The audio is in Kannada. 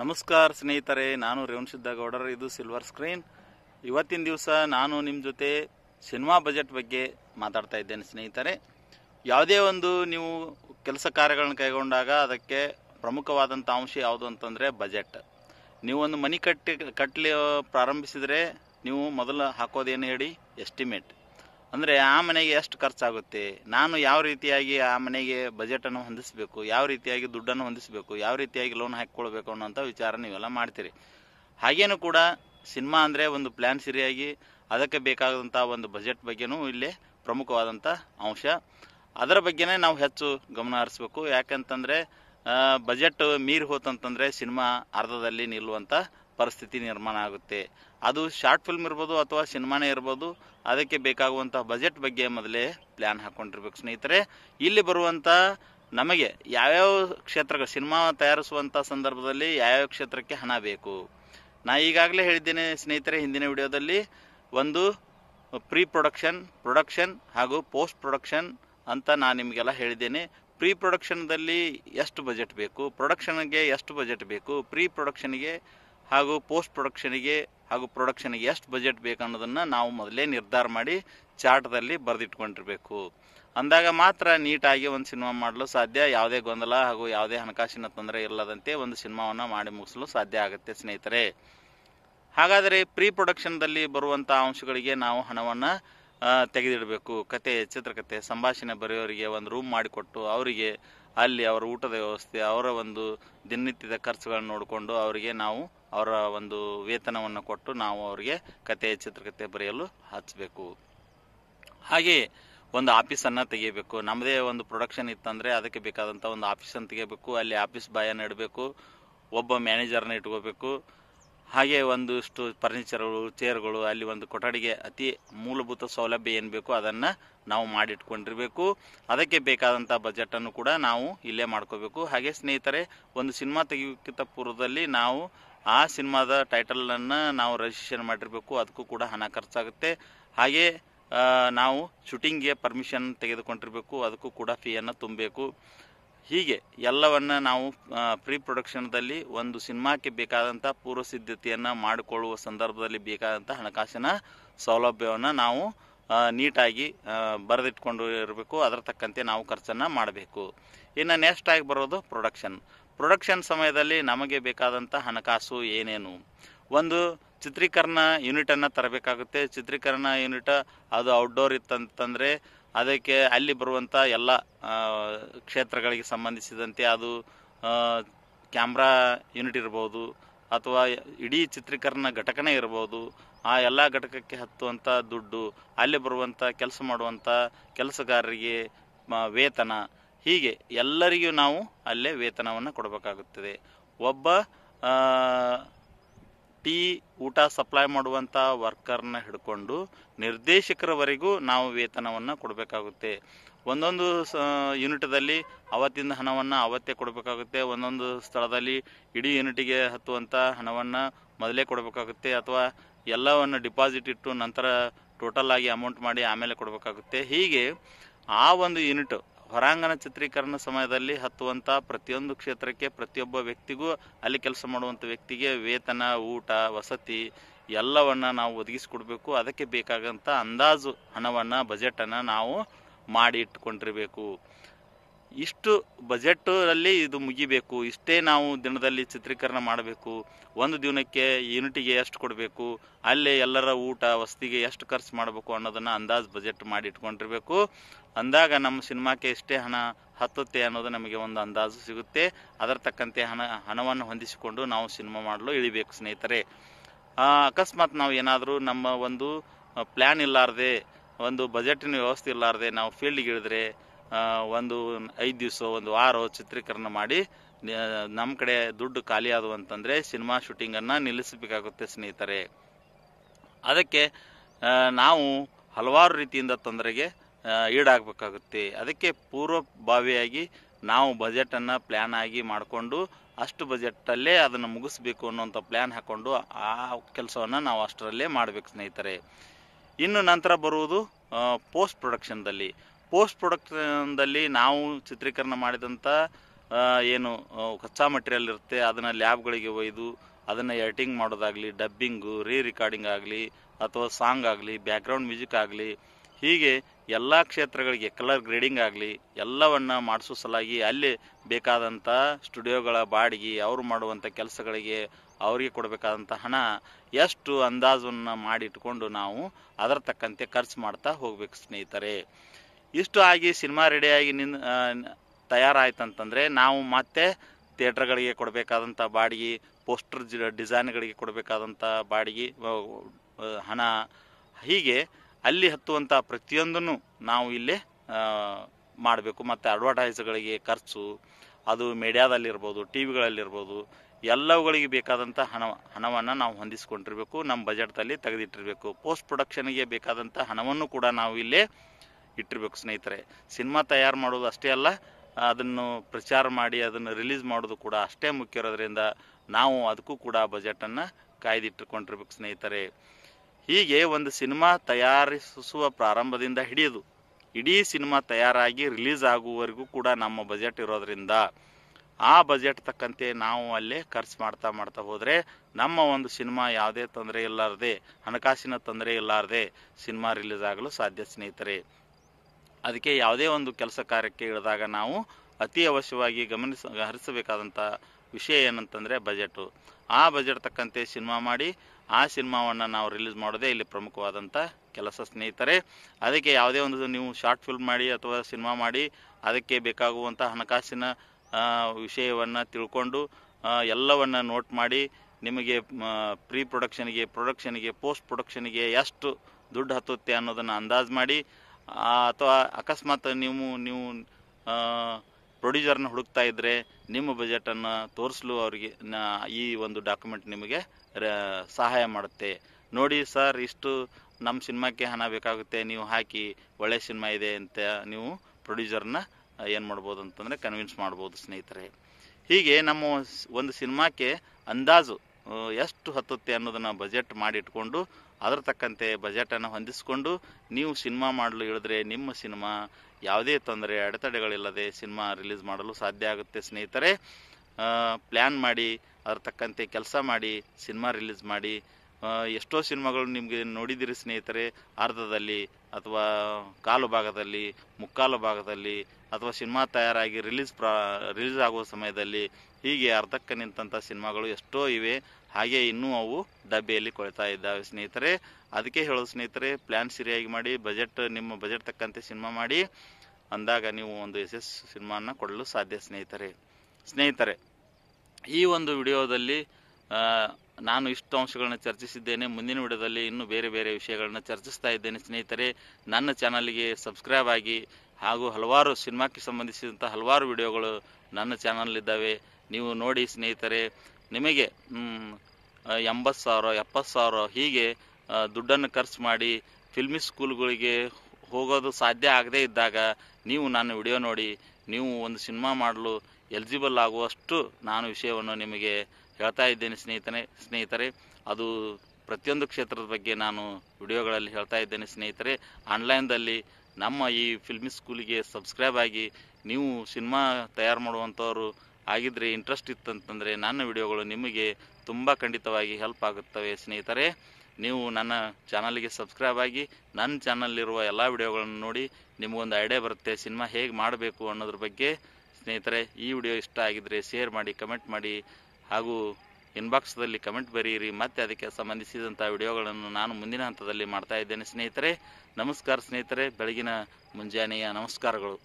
ನಮಸ್ಕಾರ ಸ್ನೇಹಿತರೆ ನಾನು ರೇವಣ್ ಸಿದ್ದಗೌಡರ್ ಇದು ಸಿಲ್ವರ್ ಸ್ಕ್ರೀನ್ ಇವತ್ತಿನ ದಿವಸ ನಾನು ನಿಮ್ಮ ಜೊತೆ ಸಿನಿಮಾ ಬಜೆಟ್ ಬಗ್ಗೆ ಮಾತಾಡ್ತಾ ಇದ್ದೇನೆ ಸ್ನೇಹಿತರೆ ಯಾವುದೇ ಒಂದು ನೀವು ಕೆಲಸ ಕಾರ್ಯಗಳನ್ನ ಕೈಗೊಂಡಾಗ ಅದಕ್ಕೆ ಪ್ರಮುಖವಾದಂಥ ಅಂಶ ಯಾವುದು ಅಂತಂದರೆ ಬಜೆಟ್ ನೀವು ಒಂದು ಮನಿ ಕಟ್ಟಿ ಕಟ್ಟಲಿ ಪ್ರಾರಂಭಿಸಿದರೆ ನೀವು ಮೊದಲು ಹಾಕೋದೇನು ಹೇಳಿ ಎಸ್ಟಿಮೇಟ್ ಅಂದರೆ ಆ ಮನೆಗೆ ಎಷ್ಟು ಖರ್ಚಾಗುತ್ತೆ ನಾನು ಯಾವ ರೀತಿಯಾಗಿ ಆ ಮನೆಗೆ ಬಜೆಟನ್ನು ಹೊಂದಿಸಬೇಕು ಯಾವ ರೀತಿಯಾಗಿ ದುಡ್ಡನ್ನು ಹೊಂದಿಸಬೇಕು ಯಾವ ರೀತಿಯಾಗಿ ಲೋನ್ ಹಾಕಿಕೊಳ್ಬೇಕು ಅನ್ನೋಂಥ ವಿಚಾರ ನೀವೆಲ್ಲ ಮಾಡ್ತೀರಿ ಹಾಗೇನು ಕೂಡ ಸಿನಿಮಾ ಅಂದರೆ ಒಂದು ಪ್ಲ್ಯಾನ್ ಸರಿಯಾಗಿ ಅದಕ್ಕೆ ಬೇಕಾದಂಥ ಒಂದು ಬಜೆಟ್ ಬಗ್ಗೆನೂ ಇಲ್ಲಿ ಪ್ರಮುಖವಾದಂಥ ಅಂಶ ಅದರ ಬಗ್ಗೆನೇ ನಾವು ಹೆಚ್ಚು ಗಮನ ಹರಿಸ್ಬೇಕು ಯಾಕಂತಂದರೆ ಬಜೆಟ್ ಮೀರಿ ಹೋತಂತಂದರೆ ಸಿನಿಮಾ ಅರ್ಧದಲ್ಲಿ ನಿಲ್ಲುವಂಥ ಪರಿಸ್ಥಿತಿ ನಿರ್ಮಾಣ ಆಗುತ್ತೆ ಅದು ಶಾರ್ಟ್ ಫಿಲ್ಮ್ ಇರ್ಬೋದು ಅಥವಾ ಸಿನಿಮಾನೇ ಇರ್ಬೋದು ಅದಕ್ಕೆ ಬೇಕಾಗುವಂಥ ಬಜೆಟ್ ಬಗ್ಗೆ ಮೊದಲೇ ಪ್ಲ್ಯಾನ್ ಹಾಕ್ಕೊಂಡಿರ್ಬೇಕು ಸ್ನೇಹಿತರೆ ಇಲ್ಲಿ ಬರುವಂಥ ನಮಗೆ ಯಾವ್ಯಾವ ಕ್ಷೇತ್ರಗಳು ಸಿನಿಮಾ ತಯಾರಿಸುವಂಥ ಸಂದರ್ಭದಲ್ಲಿ ಯಾವ್ಯಾವ ಕ್ಷೇತ್ರಕ್ಕೆ ಹಣ ಬೇಕು ನಾ ಈಗಾಗಲೇ ಹೇಳಿದ್ದೇನೆ ಸ್ನೇಹಿತರೆ ಹಿಂದಿನ ವಿಡಿಯೋದಲ್ಲಿ ಒಂದು ಪ್ರೀ ಪ್ರೊಡಕ್ಷನ್ ಪ್ರೊಡಕ್ಷನ್ ಹಾಗೂ ಪೋಸ್ಟ್ ಪ್ರೊಡಕ್ಷನ್ ಅಂತ ನಾನು ನಿಮಗೆಲ್ಲ ಹೇಳಿದ್ದೇನೆ ಪ್ರೀ ಪ್ರೊಡಕ್ಷನ್ದಲ್ಲಿ ಎಷ್ಟು ಬಜೆಟ್ ಬೇಕು ಪ್ರೊಡಕ್ಷನ್ಗೆ ಎಷ್ಟು ಬಜೆಟ್ ಬೇಕು ಪ್ರೀ ಪ್ರೊಡಕ್ಷನ್ಗೆ ಹಾಗೂ ಪೋಸ್ಟ್ ಪ್ರೊಡಕ್ಷನ್ಗೆ ಹಾಗೂ ಪ್ರೊಡಕ್ಷನ್ಗೆ ಎಷ್ಟು ಬಜೆಟ್ ಅನ್ನೋದನ್ನು ನಾವು ಮೊದಲೇ ನಿರ್ಧಾರ ಮಾಡಿ ಚಾರ್ಟ್ದಲ್ಲಿ ಬರೆದಿಟ್ಕೊಂಡಿರಬೇಕು ಅಂದಾಗ ಮಾತ್ರ ನೀಟಾಗಿ ಒಂದು ಸಿನಿಮಾ ಮಾಡಲು ಸಾಧ್ಯ ಯಾವುದೇ ಗೊಂದಲ ಹಾಗೂ ಯಾವುದೇ ಹಣಕಾಸಿನ ತೊಂದರೆ ಇಲ್ಲದಂತೆ ಒಂದು ಸಿನಿಮಾವನ್ನು ಮಾಡಿ ಮುಗಿಸಲು ಸಾಧ್ಯ ಆಗುತ್ತೆ ಸ್ನೇಹಿತರೆ ಹಾಗಾದರೆ ಪ್ರೀ ಪ್ರೊಡಕ್ಷನ್ದಲ್ಲಿ ಬರುವಂಥ ಅಂಶಗಳಿಗೆ ನಾವು ಹಣವನ್ನು ತೆಗೆದಿಡಬೇಕು ಕತೆ ಚಿತ್ರಕತೆ ಸಂಭಾಷಣೆ ಬರೆಯೋರಿಗೆ ಒಂದು ರೂಮ್ ಮಾಡಿಕೊಟ್ಟು ಅವರಿಗೆ ಅಲ್ಲಿ ಅವರ ಊಟದ ವ್ಯವಸ್ಥೆ ಅವರ ಒಂದು ದಿನನಿತ್ಯದ ಖರ್ಚುಗಳನ್ನು ನೋಡಿಕೊಂಡು ಅವರಿಗೆ ನಾವು ಅವರ ಒಂದು ವೇತನವನ್ನು ಕೊಟ್ಟು ನಾವು ಅವರಿಗೆ ಕತೆ ಚಿತ್ರಕಥೆ ಬರೆಯಲು ಹಚ್ಚಬೇಕು ಹಾಗೆಯೇ ಒಂದು ಆಫೀಸನ್ನು ತೆಗಿಬೇಕು ನಮ್ಮದೇ ಒಂದು ಪ್ರೊಡಕ್ಷನ್ ಇತ್ತಂದರೆ ಅದಕ್ಕೆ ಬೇಕಾದಂಥ ಒಂದು ಆಫೀಸನ್ನು ತೆಗಿಬೇಕು ಅಲ್ಲಿ ಆಫೀಸ್ ಬಾಯನ್ನು ಇಡಬೇಕು ಒಬ್ಬ ಮ್ಯಾನೇಜರ್ನ ಇಟ್ಕೋಬೇಕು ಹಾಗೆ ಒಂದಿಷ್ಟು ಫರ್ನಿಚರ್ಗಳು ಚೇರ್ಗಳು ಅಲ್ಲಿ ಒಂದು ಕೊಠಡಿಗೆ ಅತಿ ಮೂಲಭೂತ ಸೌಲಭ್ಯ ಏನು ಬೇಕು ಅದನ್ನು ನಾವು ಮಾಡಿಟ್ಕೊಂಡಿರಬೇಕು ಅದಕ್ಕೆ ಬೇಕಾದಂಥ ಬಜೆಟನ್ನು ಕೂಡ ನಾವು ಇಲ್ಲೇ ಮಾಡ್ಕೋಬೇಕು ಹಾಗೆ ಸ್ನೇಹಿತರೆ ಒಂದು ಸಿನಿಮಾ ತೆಗೆಯೋಕ್ಕಿಂತ ಪೂರ್ವದಲ್ಲಿ ನಾವು ಆ ಸಿನಿಮಾದ ಟೈಟಲನ್ನು ನಾವು ರಿಜಿಸ್ಟ್ರೇಷನ್ ಮಾಡಿರಬೇಕು ಅದಕ್ಕೂ ಕೂಡ ಹಣ ಖರ್ಚಾಗುತ್ತೆ ಹಾಗೇ ನಾವು ಶೂಟಿಂಗ್ಗೆ ಪರ್ಮಿಷನ್ ತೆಗೆದುಕೊಂಡಿರಬೇಕು ಅದಕ್ಕೂ ಕೂಡ ಫೀಯನ್ನು ತುಂಬಬೇಕು ಹೀಗೆ ಎಲ್ಲವನ್ನು ನಾವು ಪ್ರೀ ಪ್ರೊಡಕ್ಷನ್ದಲ್ಲಿ ಒಂದು ಸಿನಿಮಾಕ್ಕೆ ಬೇಕಾದಂಥ ಪೂರ್ವ ಸಿದ್ಧತೆಯನ್ನು ಮಾಡಿಕೊಳ್ಳುವ ಸಂದರ್ಭದಲ್ಲಿ ಬೇಕಾದಂಥ ಹಣಕಾಸಿನ ಸೌಲಭ್ಯವನ್ನು ನಾವು ನೀಟಾಗಿ ಬರೆದಿಟ್ಕೊಂಡು ಇರಬೇಕು ಅದರ ತಕ್ಕಂತೆ ನಾವು ಖರ್ಚನ್ನು ಮಾಡಬೇಕು ಇನ್ನು ನೆಕ್ಸ್ಟ್ ಆಗಿ ಬರೋದು ಪ್ರೊಡಕ್ಷನ್ ಪ್ರೊಡಕ್ಷನ್ ಸಮಯದಲ್ಲಿ ನಮಗೆ ಬೇಕಾದಂಥ ಹಣಕಾಸು ಏನೇನು ಒಂದು ಚಿತ್ರೀಕರಣ ಯೂನಿಟನ್ನು ತರಬೇಕಾಗುತ್ತೆ ಚಿತ್ರೀಕರಣ ಯೂನಿಟ್ ಅದು ಔಟ್ಡೋರ್ ಇತ್ತಂತಂದರೆ ಅದಕ್ಕೆ ಅಲ್ಲಿ ಬರುವಂಥ ಎಲ್ಲ ಕ್ಷೇತ್ರಗಳಿಗೆ ಸಂಬಂಧಿಸಿದಂತೆ ಅದು ಕ್ಯಾಮ್ರಾ ಯೂನಿಟ್ ಇರ್ಬೋದು ಅಥವಾ ಇಡೀ ಚಿತ್ರೀಕರಣ ಘಟಕನೇ ಇರ್ಬೋದು ಆ ಎಲ್ಲ ಘಟಕಕ್ಕೆ ಹತ್ತುವಂಥ ದುಡ್ಡು ಅಲ್ಲಿ ಬರುವಂಥ ಕೆಲಸ ಮಾಡುವಂಥ ಕೆಲಸಗಾರರಿಗೆ ವೇತನ ಹೀಗೆ ಎಲ್ಲರಿಗೂ ನಾವು ಅಲ್ಲೇ ವೇತನವನ್ನು ಕೊಡಬೇಕಾಗುತ್ತದೆ ಒಬ್ಬ ಟೀ ಊಟ ಸಪ್ಲೈ ಮಾಡುವಂಥ ವರ್ಕರ್ನ ಹಿಡ್ಕೊಂಡು ನಿರ್ದೇಶಕರವರೆಗೂ ನಾವು ವೇತನವನ್ನು ಕೊಡಬೇಕಾಗುತ್ತೆ ಒಂದೊಂದು ಸ ಯೂನಿಟ್ದಲ್ಲಿ ಅವತ್ತಿಂದ ಹಣವನ್ನು ಅವತ್ತೇ ಕೊಡಬೇಕಾಗುತ್ತೆ ಒಂದೊಂದು ಸ್ಥಳದಲ್ಲಿ ಇಡೀ ಯೂನಿಟಿಗೆ ಹತ್ತುವಂಥ ಹಣವನ್ನು ಮೊದಲೇ ಕೊಡಬೇಕಾಗುತ್ತೆ ಅಥವಾ ಎಲ್ಲವನ್ನು ಡಿಪಾಸಿಟ್ ಇಟ್ಟು ನಂತರ ಟೋಟಲ್ ಆಗಿ ಅಮೌಂಟ್ ಮಾಡಿ ಆಮೇಲೆ ಕೊಡಬೇಕಾಗುತ್ತೆ ಹೀಗೆ ಆ ಒಂದು ಯೂನಿಟ್ ಹೊರಾಂಗಣ ಚಿತ್ರೀಕರಣ ಸಮಯದಲ್ಲಿ ಹತ್ತುವಂಥ ಪ್ರತಿಯೊಂದು ಕ್ಷೇತ್ರಕ್ಕೆ ಪ್ರತಿಯೊಬ್ಬ ವ್ಯಕ್ತಿಗೂ ಅಲ್ಲಿ ಕೆಲಸ ಮಾಡುವಂಥ ವ್ಯಕ್ತಿಗೆ ವೇತನ ಊಟ ವಸತಿ ಎಲ್ಲವನ್ನು ನಾವು ಒದಗಿಸಿಕೊಡ್ಬೇಕು ಅದಕ್ಕೆ ಬೇಕಾದಂಥ ಅಂದಾಜು ಹಣವನ್ನು ಬಜೆಟನ್ನು ನಾವು ಮಾಡಿ ಇಟ್ಕೊಂಡಿರಬೇಕು ಇಷ್ಟು ಬಜೆಟಲ್ಲಿ ಇದು ಮುಗಿಬೇಕು ಇಷ್ಟೇ ನಾವು ದಿನದಲ್ಲಿ ಚಿತ್ರೀಕರಣ ಮಾಡಬೇಕು ಒಂದು ದಿನಕ್ಕೆ ಯೂನಿಟಿಗೆ ಎಷ್ಟು ಕೊಡಬೇಕು ಅಲ್ಲೇ ಎಲ್ಲರ ಊಟ ವಸತಿಗೆ ಎಷ್ಟು ಖರ್ಚು ಮಾಡಬೇಕು ಅನ್ನೋದನ್ನು ಅಂದಾಜು ಬಜೆಟ್ ಮಾಡಿ ಇಟ್ಕೊಂಡಿರಬೇಕು ಅಂದಾಗ ನಮ್ಮ ಸಿನಿಮಾಕ್ಕೆ ಇಷ್ಟೇ ಹಣ ಹತ್ತುತ್ತೆ ಅನ್ನೋದು ನಮಗೆ ಒಂದು ಅಂದಾಜು ಸಿಗುತ್ತೆ ಅದರ ತಕ್ಕಂತೆ ಹಣ ಹಣವನ್ನು ಹೊಂದಿಸಿಕೊಂಡು ನಾವು ಸಿನಿಮಾ ಮಾಡಲು ಇಳಿಬೇಕು ಸ್ನೇಹಿತರೆ ಅಕಸ್ಮಾತ್ ನಾವು ಏನಾದರೂ ನಮ್ಮ ಒಂದು ಪ್ಲ್ಯಾನ್ ಇಲ್ಲಾರದೆ ಒಂದು ಬಜೆಟಿನ ವ್ಯವಸ್ಥೆ ಇಲ್ಲಾರದೆ ನಾವು ಫೀಲ್ಡ್ಗೆ ಇಳಿದ್ರೆ ಒಂದು ಐದು ದಿವಸ ಒಂದು ವಾರ ಚಿತ್ರೀಕರಣ ಮಾಡಿ ನಮ್ಮ ಕಡೆ ದುಡ್ಡು ಖಾಲಿ ಆದವು ಅಂತಂದರೆ ಸಿನಿಮಾ ಶೂಟಿಂಗನ್ನು ನಿಲ್ಲಿಸಬೇಕಾಗುತ್ತೆ ಸ್ನೇಹಿತರೆ ಅದಕ್ಕೆ ನಾವು ಹಲವಾರು ರೀತಿಯಿಂದ ತೊಂದರೆಗೆ ಈಡಾಗಬೇಕಾಗುತ್ತೆ ಅದಕ್ಕೆ ಪೂರ್ವಭಾವಿಯಾಗಿ ನಾವು ಬಜೆಟನ್ನು ಪ್ಲ್ಯಾನ್ ಆಗಿ ಮಾಡಿಕೊಂಡು ಅಷ್ಟು ಬಜೆಟಲ್ಲೇ ಅದನ್ನು ಮುಗಿಸ್ಬೇಕು ಅನ್ನೋಂಥ ಪ್ಲ್ಯಾನ್ ಹಾಕ್ಕೊಂಡು ಆ ಕೆಲಸವನ್ನು ನಾವು ಅಷ್ಟರಲ್ಲೇ ಮಾಡಬೇಕು ಸ್ನೇಹಿತರೆ ಇನ್ನು ನಂತರ ಬರುವುದು ಪೋಸ್ಟ್ ಪ್ರೊಡಕ್ಷನ್ದಲ್ಲಿ ಪೋಸ್ಟ್ ಪ್ರೊಡಕ್ಷನ್ದಲ್ಲಿ ನಾವು ಚಿತ್ರೀಕರಣ ಮಾಡಿದಂಥ ಏನು ಕಚ್ಚಾ ಮಟೀರಿಯಲ್ ಇರುತ್ತೆ ಅದನ್ನು ಲ್ಯಾಬ್ಗಳಿಗೆ ಒಯ್ದು ಅದನ್ನು ಎಡಿಟಿಂಗ್ ಮಾಡೋದಾಗಲಿ ಡಬ್ಬಿಂಗು ರೀ ರಿಕಾರ್ಡಿಂಗ್ ಆಗಲಿ ಅಥವಾ ಸಾಂಗ್ ಆಗಲಿ ಬ್ಯಾಕ್ಗ್ರೌಂಡ್ ಮ್ಯೂಸಿಕ್ ಆಗಲಿ ಹೀಗೆ ಎಲ್ಲ ಕ್ಷೇತ್ರಗಳಿಗೆ ಕಲರ್ ಗ್ರೇಡಿಂಗ್ ಆಗಲಿ ಎಲ್ಲವನ್ನು ಮಾಡಿಸೋ ಸಲುವಾಗಿ ಅಲ್ಲಿ ಬೇಕಾದಂಥ ಸ್ಟುಡಿಯೋಗಳ ಬಾಡಿಗೆ ಅವರು ಮಾಡುವಂಥ ಕೆಲಸಗಳಿಗೆ ಅವರಿಗೆ ಕೊಡಬೇಕಾದಂಥ ಹಣ ಎಷ್ಟು ಅಂದಾಜನ್ನು ಮಾಡಿಟ್ಕೊಂಡು ನಾವು ಅದರ ತಕ್ಕಂತೆ ಖರ್ಚು ಮಾಡ್ತಾ ಹೋಗ್ಬೇಕು ಸ್ನೇಹಿತರೆ ಇಷ್ಟು ಆಗಿ ಸಿನಿಮಾ ರೆಡಿಯಾಗಿ ನಿನ್ ತಯಾರಾಯ್ತಂತಂದರೆ ನಾವು ಮತ್ತೆ ಥಿಯೇಟ್ರ್ಗಳಿಗೆ ಕೊಡಬೇಕಾದಂಥ ಬಾಡಿಗೆ ಪೋಸ್ಟರ್ ಡಿಸೈನ್ಗಳಿಗೆ ಕೊಡಬೇಕಾದಂಥ ಬಾಡಿಗೆ ಹಣ ಹೀಗೆ ಅಲ್ಲಿ ಹತ್ತುವಂಥ ಪ್ರತಿಯೊಂದನ್ನು ನಾವು ಇಲ್ಲೇ ಮಾಡಬೇಕು ಮತ್ತು ಅಡ್ವರ್ಟೈಸ್ಗಳಿಗೆ ಖರ್ಚು ಅದು ಮೀಡ್ಯಾದಲ್ಲಿರ್ಬೋದು ಟಿ ವಿಗಳಲ್ಲಿರ್ಬೋದು ಎಲ್ಲವುಗಳಿಗೆ ಬೇಕಾದಂಥ ಹಣ ಹಣವನ್ನು ನಾವು ಹೊಂದಿಸ್ಕೊಂಡಿರಬೇಕು ನಮ್ಮ ಬಜೆಟ್ದಲ್ಲಿ ತೆಗೆದಿಟ್ಟಿರಬೇಕು ಪೋಸ್ಟ್ ಪ್ರೊಡಕ್ಷನ್ಗೆ ಬೇಕಾದಂಥ ಹಣವನ್ನು ಕೂಡ ನಾವು ಇಲ್ಲೇ ಇಟ್ಟಿರಬೇಕು ಸ್ನೇಹಿತರೆ ಸಿನಿಮಾ ತಯಾರು ಮಾಡೋದು ಅಷ್ಟೇ ಅಲ್ಲ ಅದನ್ನು ಪ್ರಚಾರ ಮಾಡಿ ಅದನ್ನು ರಿಲೀಸ್ ಮಾಡೋದು ಕೂಡ ಅಷ್ಟೇ ಮುಖ್ಯ ಇರೋದ್ರಿಂದ ನಾವು ಅದಕ್ಕೂ ಕೂಡ ಬಜೆಟನ್ನು ಕಾಯ್ದಿಟ್ಟುಕೊಂಡಿರ್ಬೇಕು ಸ್ನೇಹಿತರೆ ಹೀಗೆ ಒಂದು ಸಿನಿಮಾ ತಯಾರಿಸುವ ಪ್ರಾರಂಭದಿಂದ ಹಿಡಿಯೋದು ಇಡೀ ಸಿನಿಮಾ ತಯಾರಾಗಿ ರಿಲೀಸ್ ಆಗುವವರೆಗೂ ಕೂಡ ನಮ್ಮ ಬಜೆಟ್ ಇರೋದ್ರಿಂದ ಆ ಬಜೆಟ್ ತಕ್ಕಂತೆ ನಾವು ಅಲ್ಲೇ ಖರ್ಚು ಮಾಡ್ತಾ ಮಾಡ್ತಾ ಹೋದರೆ ನಮ್ಮ ಒಂದು ಸಿನಿಮಾ ಯಾವುದೇ ತೊಂದರೆ ಇಲ್ಲಾರದೆ ಹಣಕಾಸಿನ ತೊಂದರೆ ಇಲ್ಲಾರದೆ ಸಿನಿಮಾ ರಿಲೀಸ್ ಆಗಲು ಸಾಧ್ಯ ಸ್ನೇಹಿತರೆ ಅದಕ್ಕೆ ಯಾವುದೇ ಒಂದು ಕೆಲಸ ಕಾರ್ಯಕ್ಕೆ ಇಳಿದಾಗ ನಾವು ಅತಿ ಅವಶ್ಯವಾಗಿ ಗಮನಿಸ ಹರಿಸಬೇಕಾದಂಥ ವಿಷಯ ಏನಂತಂದರೆ ಬಜೆಟು ಆ ಬಜೆಟ್ ತಕ್ಕಂತೆ ಸಿನಿಮಾ ಮಾಡಿ ಆ ಸಿನಿಮಾವನ್ನು ನಾವು ರಿಲೀಸ್ ಮಾಡೋದೇ ಇಲ್ಲಿ ಪ್ರಮುಖವಾದಂಥ ಕೆಲಸ ಸ್ನೇಹಿತರೆ ಅದಕ್ಕೆ ಯಾವುದೇ ಒಂದು ನೀವು ಶಾರ್ಟ್ ಫಿಲ್ಮ್ ಮಾಡಿ ಅಥವಾ ಸಿನಿಮಾ ಮಾಡಿ ಅದಕ್ಕೆ ಬೇಕಾಗುವಂಥ ಹಣಕಾಸಿನ ವಿಷಯವನ್ನು ತಿಳ್ಕೊಂಡು ಎಲ್ಲವನ್ನು ನೋಟ್ ಮಾಡಿ ನಿಮಗೆ ಪ್ರೀ ಪ್ರೊಡಕ್ಷನ್ಗೆ ಪ್ರೊಡಕ್ಷನ್ಗೆ ಪೋಸ್ಟ್ ಪ್ರೊಡಕ್ಷನ್ಗೆ ಎಷ್ಟು ದುಡ್ಡು ಹತ್ತುತ್ತೆ ಅನ್ನೋದನ್ನು ಅಂದಾಜು ಮಾಡಿ ಅಥವಾ ಅಕಸ್ಮಾತ್ ನೀವು ನೀವು ಪ್ರೊಡ್ಯೂಸರ್ನ ಹುಡುಕ್ತಾ ಇದ್ದರೆ ನಿಮ್ಮ ಬಜೆಟನ್ನು ತೋರಿಸಲು ಅವರಿಗೆ ಈ ಒಂದು ಡಾಕ್ಯುಮೆಂಟ್ ನಿಮಗೆ ಸಹಾಯ ಮಾಡುತ್ತೆ ನೋಡಿ ಸರ್ ಇಷ್ಟು ನಮ್ಮ ಸಿನಿಮಾಕ್ಕೆ ಹಣ ಬೇಕಾಗುತ್ತೆ ನೀವು ಹಾಕಿ ಒಳ್ಳೆಯ ಸಿನಿಮಾ ಇದೆ ಅಂತ ನೀವು ಪ್ರೊಡ್ಯೂಸರ್ನ ಏನು ಮಾಡ್ಬೋದು ಅಂತಂದರೆ ಕನ್ವಿನ್ಸ್ ಮಾಡ್ಬೋದು ಸ್ನೇಹಿತರೆ ಹೀಗೆ ನಮ್ಮ ಒಂದು ಸಿನಿಮಾಕ್ಕೆ ಅಂದಾಜು ಎಷ್ಟು ಹತ್ತುತ್ತೆ ಅನ್ನೋದನ್ನು ಬಜೆಟ್ ಮಾಡಿಟ್ಕೊಂಡು ಅದರ ತಕ್ಕಂತೆ ಬಜೆಟನ್ನು ಹೊಂದಿಸಿಕೊಂಡು ನೀವು ಸಿನಿಮಾ ಮಾಡಲು ಇಳಿದ್ರೆ ನಿಮ್ಮ ಸಿನಿಮಾ ಯಾವುದೇ ತೊಂದರೆ ಅಡೆತಡೆಗಳಿಲ್ಲದೆ ಸಿನಿಮಾ ರಿಲೀಸ್ ಮಾಡಲು ಸಾಧ್ಯ ಆಗುತ್ತೆ ಸ್ನೇಹಿತರೆ ಪ್ಲ್ಯಾನ್ ಮಾಡಿ ಅದರ ತಕ್ಕಂತೆ ಕೆಲಸ ಮಾಡಿ ಸಿನಿಮಾ ರಿಲೀಸ್ ಮಾಡಿ ಎಷ್ಟೋ ಸಿನಿಮಾಗಳು ನಿಮಗೆ ನೋಡಿದಿರಿ ಸ್ನೇಹಿತರೆ ಅರ್ಧದಲ್ಲಿ ಅಥವಾ ಕಾಲು ಭಾಗದಲ್ಲಿ ಮುಕ್ಕಾಲು ಭಾಗದಲ್ಲಿ ಅಥವಾ ಸಿನಿಮಾ ತಯಾರಾಗಿ ರಿಲೀಸ್ ಪ್ರಾ ರಿಲೀಸ್ ಆಗುವ ಸಮಯದಲ್ಲಿ ಹೀಗೆ ಅರ್ಧಕ್ಕೆ ನಿಂತಹ ಸಿನಿಮಾಗಳು ಎಷ್ಟೋ ಇವೆ ಹಾಗೆ ಇನ್ನೂ ಅವು ಡಬ್ಬೆಯಲ್ಲಿ ಕೊಳ್ತಾ ಇದ್ದಾವೆ ಸ್ನೇಹಿತರೆ ಅದಕ್ಕೆ ಹೇಳೋದು ಸ್ನೇಹಿತರೆ ಪ್ಲ್ಯಾನ್ ಸರಿಯಾಗಿ ಮಾಡಿ ಬಜೆಟ್ ನಿಮ್ಮ ಬಜೆಟ್ ತಕ್ಕಂತೆ ಸಿನಿಮಾ ಮಾಡಿ ಅಂದಾಗ ನೀವು ಒಂದು ಯಶಸ್ಸು ಸಿನಿಮಾನ ಕೊಡಲು ಸಾಧ್ಯ ಸ್ನೇಹಿತರೆ ಸ್ನೇಹಿತರೆ ಈ ಒಂದು ವಿಡಿಯೋದಲ್ಲಿ ನಾನು ಇಷ್ಟು ಅಂಶಗಳನ್ನು ಚರ್ಚಿಸಿದ್ದೇನೆ ಮುಂದಿನ ವಿಡಿಯೋದಲ್ಲಿ ಇನ್ನೂ ಬೇರೆ ಬೇರೆ ವಿಷಯಗಳನ್ನು ಚರ್ಚಿಸ್ತಾ ಇದ್ದೇನೆ ಸ್ನೇಹಿತರೆ ನನ್ನ ಚಾನಲ್ಗೆ ಸಬ್ಸ್ಕ್ರೈಬ್ ಆಗಿ ಹಾಗೂ ಹಲವಾರು ಸಿನಿಮಾಕ್ಕೆ ಸಂಬಂಧಿಸಿದಂಥ ಹಲವಾರು ವಿಡಿಯೋಗಳು ನನ್ನ ಚಾನಲ್ಲಿದ್ದಾವೆ ನೀವು ನೋಡಿ ಸ್ನೇಹಿತರೆ ನಿಮಗೆ ಎಂಬತ್ತು ಸಾವಿರ ಎಪ್ಪತ್ತು ಸಾವಿರ ಹೀಗೆ ದುಡ್ಡನ್ನು ಖರ್ಚು ಮಾಡಿ ಫಿಲ್ಮಿ ಸ್ಕೂಲ್ಗಳಿಗೆ ಹೋಗೋದು ಸಾಧ್ಯ ಆಗದೇ ಇದ್ದಾಗ ನೀವು ನನ್ನ ವಿಡಿಯೋ ನೋಡಿ ನೀವು ಒಂದು ಸಿನಿಮಾ ಮಾಡಲು ಎಲಿಜಿಬಲ್ ಆಗುವಷ್ಟು ನಾನು ವಿಷಯವನ್ನು ನಿಮಗೆ ಹೇಳ್ತಾ ಇದ್ದೇನೆ ಸ್ನೇಹಿತನೇ ಸ್ನೇಹಿತರೆ ಅದು ಪ್ರತಿಯೊಂದು ಕ್ಷೇತ್ರದ ಬಗ್ಗೆ ನಾನು ವಿಡಿಯೋಗಳಲ್ಲಿ ಹೇಳ್ತಾ ಇದ್ದೇನೆ ಸ್ನೇಹಿತರೆ ಆನ್ಲೈನ್ದಲ್ಲಿ ನಮ್ಮ ಈ ಫಿಲ್ಮಿ ಸ್ಕೂಲಿಗೆ ಸಬ್ಸ್ಕ್ರೈಬ್ ಆಗಿ ನೀವು ಸಿನಿಮಾ ತಯಾರು ಮಾಡುವಂಥವ್ರು ಆಗಿದ್ರೆ ಇಂಟ್ರೆಸ್ಟ್ ಇತ್ತಂತಂದರೆ ನನ್ನ ವಿಡಿಯೋಗಳು ನಿಮಗೆ ತುಂಬ ಖಂಡಿತವಾಗಿ ಹೆಲ್ಪ್ ಆಗುತ್ತವೆ ಸ್ನೇಹಿತರೆ ನೀವು ನನ್ನ ಚಾನಲ್ಗೆ ಸಬ್ಸ್ಕ್ರೈಬ್ ಆಗಿ ನನ್ನ ಚಾನಲ್ಲಿರುವ ಎಲ್ಲ ವಿಡಿಯೋಗಳನ್ನು ನೋಡಿ ನಿಮಗೊಂದು ಐಡಿಯಾ ಬರುತ್ತೆ ಸಿನಿಮಾ ಹೇಗೆ ಮಾಡಬೇಕು ಅನ್ನೋದ್ರ ಬಗ್ಗೆ ಸ್ನೇಹಿತರೆ ಈ ವಿಡಿಯೋ ಇಷ್ಟ ಆಗಿದ್ದರೆ ಶೇರ್ ಮಾಡಿ ಕಮೆಂಟ್ ಮಾಡಿ ಹಾಗೂ ಇನ್ಬಾಕ್ಸ್ದಲ್ಲಿ ಕಮೆಂಟ್ ಬರೆಯಿರಿ ಮತ್ತೆ ಅದಕ್ಕೆ ಸಂಬಂಧಿಸಿದಂಥ ವಿಡಿಯೋಗಳನ್ನು ನಾನು ಮುಂದಿನ ಹಂತದಲ್ಲಿ ಮಾಡ್ತಾ ಇದ್ದೇನೆ ಸ್ನೇಹಿತರೆ ನಮಸ್ಕಾರ ಸ್ನೇಹಿತರೆ ಬೆಳಗಿನ ಮುಂಜಾನೆಯ ನಮಸ್ಕಾರಗಳು